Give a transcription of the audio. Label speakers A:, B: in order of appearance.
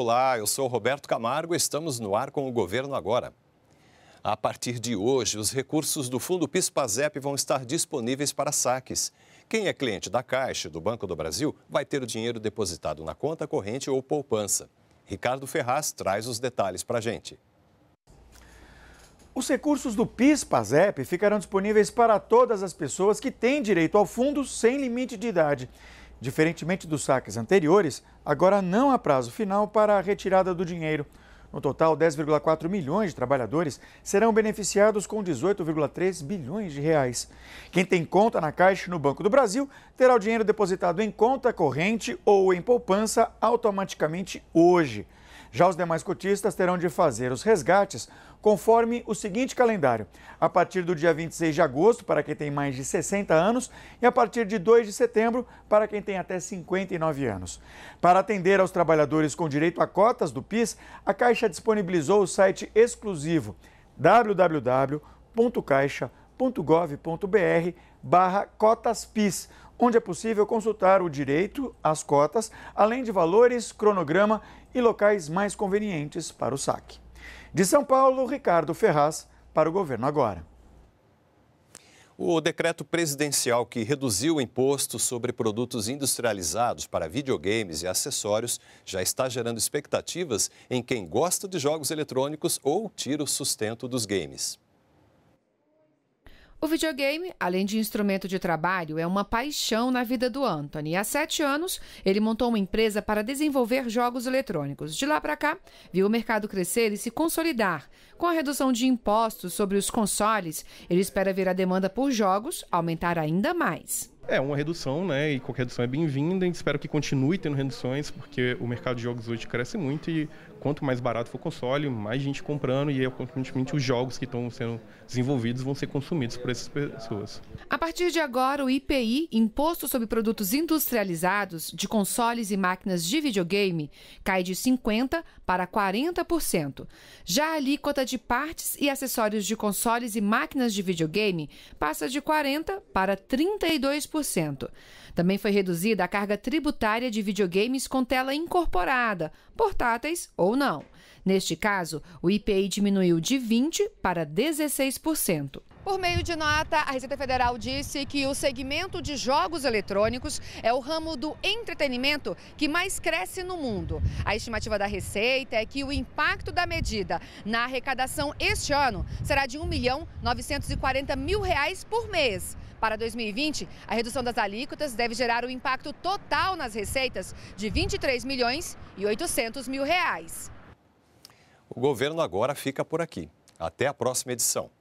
A: Olá, eu sou Roberto Camargo e estamos no ar com o Governo Agora. A partir de hoje, os recursos do Fundo PIS-PASEP vão estar disponíveis para saques. Quem é cliente da Caixa do Banco do Brasil vai ter o dinheiro depositado na conta corrente ou poupança. Ricardo Ferraz traz os detalhes para a gente.
B: Os recursos do PIS-PASEP ficarão disponíveis para todas as pessoas que têm direito ao fundo sem limite de idade. Diferentemente dos saques anteriores, agora não há prazo final para a retirada do dinheiro. No total, 10,4 milhões de trabalhadores serão beneficiados com 18,3 bilhões de reais. Quem tem conta na Caixa no Banco do Brasil terá o dinheiro depositado em conta corrente ou em poupança automaticamente hoje. Já os demais cotistas terão de fazer os resgates conforme o seguinte calendário: a partir do dia 26 de agosto, para quem tem mais de 60 anos, e a partir de 2 de setembro, para quem tem até 59 anos. Para atender aos trabalhadores com direito a cotas do PIS, a Caixa disponibilizou o site exclusivo www.caixa.com.br govbr barra cotaspis, onde é possível consultar o direito às cotas, além de valores, cronograma e locais mais convenientes para o saque. De São Paulo, Ricardo Ferraz, para o Governo Agora. O decreto
A: presidencial que reduziu o imposto sobre produtos industrializados para videogames e acessórios já está gerando expectativas em quem gosta de jogos eletrônicos ou tira o sustento dos games.
C: O videogame, além de instrumento de trabalho, é uma paixão na vida do Anthony. Há sete anos, ele montou uma empresa para desenvolver jogos eletrônicos. De lá para cá, viu o mercado crescer e se consolidar. Com a redução de impostos sobre os consoles, ele espera ver a demanda por jogos aumentar ainda mais.
A: É, uma redução, né? E qualquer redução é bem-vinda. Espero que continue tendo reduções, porque o mercado de jogos hoje cresce muito e quanto mais barato for o console, mais gente comprando e, é consequentemente, os jogos que estão sendo desenvolvidos vão ser consumidos por essas pessoas.
C: A partir de agora, o IPI, Imposto sobre Produtos Industrializados, de consoles e máquinas de videogame, cai de 50% para 40%. Já a alíquota de partes e acessórios de consoles e máquinas de videogame passa de 40% para 32%. 10%. Também foi reduzida a carga tributária de videogames com tela incorporada, portáteis ou não. Neste caso, o IPI diminuiu de 20% para 16%. Por meio de nota, a Receita Federal disse que o segmento de jogos eletrônicos é o ramo do entretenimento que mais cresce no mundo. A estimativa da Receita é que o impacto da medida na arrecadação este ano será de 1 milhão 940 mil reais por mês. Para 2020, a redução das alíquotas deve gerar um impacto total nas receitas de 23 milhões e 800 mil reais.
A: O governo agora fica por aqui. Até a próxima edição.